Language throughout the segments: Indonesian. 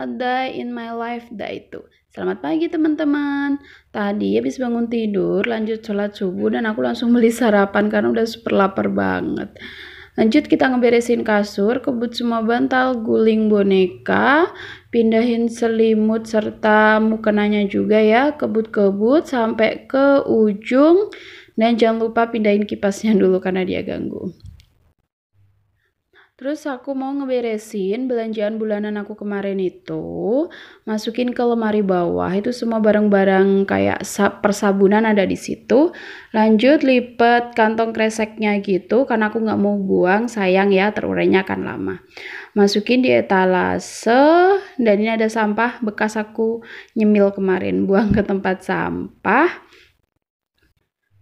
A Day in My Life Day itu. Selamat pagi teman-teman. Tadi habis bangun tidur, lanjut sholat subuh dan aku langsung beli sarapan karena udah super lapar banget. Lanjut kita ngeberesin kasur, kebut semua bantal, guling boneka, pindahin selimut serta mukenanya juga ya, kebut-kebut sampai ke ujung dan jangan lupa pindahin kipasnya dulu karena dia ganggu. Terus aku mau ngeberesin belanjaan bulanan aku kemarin itu, masukin ke lemari bawah, itu semua barang-barang kayak persabunan ada di situ. Lanjut lipat kantong kreseknya gitu, karena aku nggak mau buang, sayang ya terurainya akan lama. Masukin di etalase, dan ini ada sampah bekas aku nyemil kemarin, buang ke tempat sampah.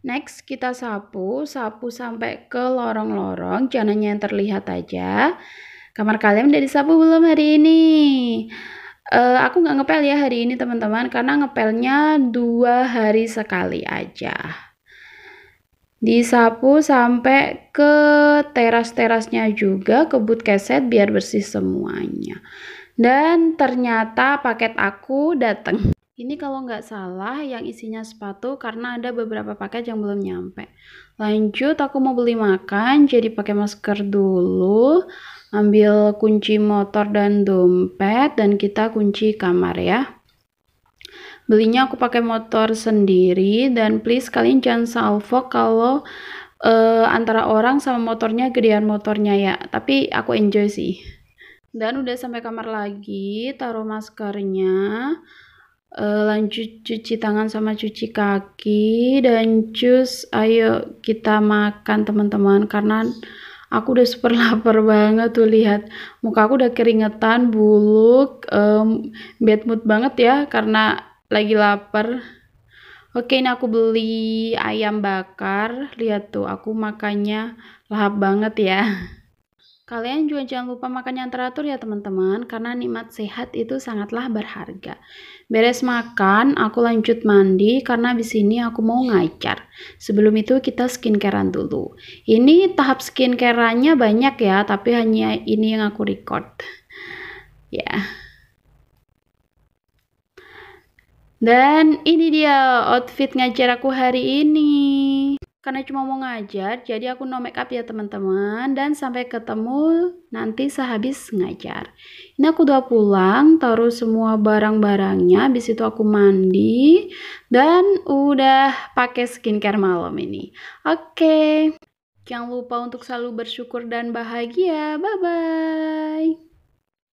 Next kita sapu, sapu sampai ke lorong-lorong, jangan yang terlihat aja. Kamar kalian udah disapu belum hari ini? Uh, aku nggak ngepel ya hari ini teman-teman karena ngepelnya dua hari sekali aja. Disapu sampai ke teras-terasnya juga kebut keset biar bersih semuanya. Dan ternyata paket aku datang. Ini kalau nggak salah yang isinya sepatu karena ada beberapa paket yang belum nyampe. Lanjut, aku mau beli makan, jadi pakai masker dulu. Ambil kunci motor dan dompet, dan kita kunci kamar ya. Belinya aku pakai motor sendiri, dan please kalian jangan salvo kalau uh, antara orang sama motornya gedean motornya ya. Tapi aku enjoy sih. Dan udah sampai kamar lagi, taruh maskernya uh, lanjut cuci tangan sama cuci kaki dan cus ayo kita makan teman-teman karena aku udah super lapar banget tuh lihat muka aku udah keringetan buluk um, bad mood banget ya karena lagi lapar oke ini aku beli ayam bakar lihat tuh aku makannya lahap banget ya Kalian juga jangan lupa makan yang teratur ya teman-teman, karena nikmat sehat itu sangatlah berharga. Beres makan, aku lanjut mandi karena di sini aku mau ngajar. Sebelum itu kita skincarean dulu. Ini tahap skincareannya banyak ya, tapi hanya ini yang aku record. Ya. Yeah. Dan ini dia outfit ngajar aku hari ini. Karena cuma mau ngajar, jadi aku no make up ya teman-teman. Dan sampai ketemu nanti sehabis ngajar. Ini aku udah pulang, taruh semua barang-barangnya. Habis itu aku mandi dan udah pakai skincare malam ini. Oke. Okay. Jangan lupa untuk selalu bersyukur dan bahagia. Bye bye.